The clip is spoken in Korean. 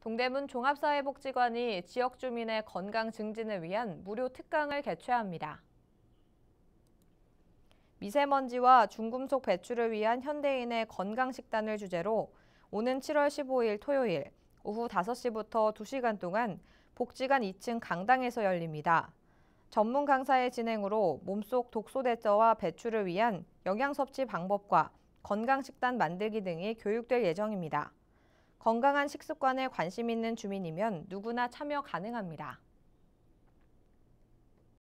동대문 종합사회복지관이 지역 주민의 건강 증진을 위한 무료 특강을 개최합니다. 미세먼지와 중금속 배출을 위한 현대인의 건강식단을 주제로 오는 7월 15일 토요일 오후 5시부터 2시간 동안 복지관 2층 강당에서 열립니다. 전문 강사의 진행으로 몸속 독소 대처와 배출을 위한 영양 섭취 방법과 건강식단 만들기 등이 교육될 예정입니다. 건강한 식습관에 관심 있는 주민이면 누구나 참여 가능합니다.